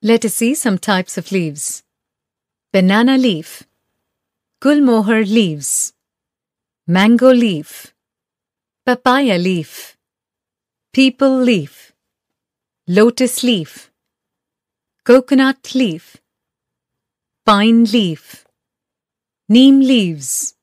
Let us see some types of leaves. Banana leaf, gulmohar leaves, mango leaf, papaya leaf, people leaf, lotus leaf, coconut leaf, pine leaf, neem leaves.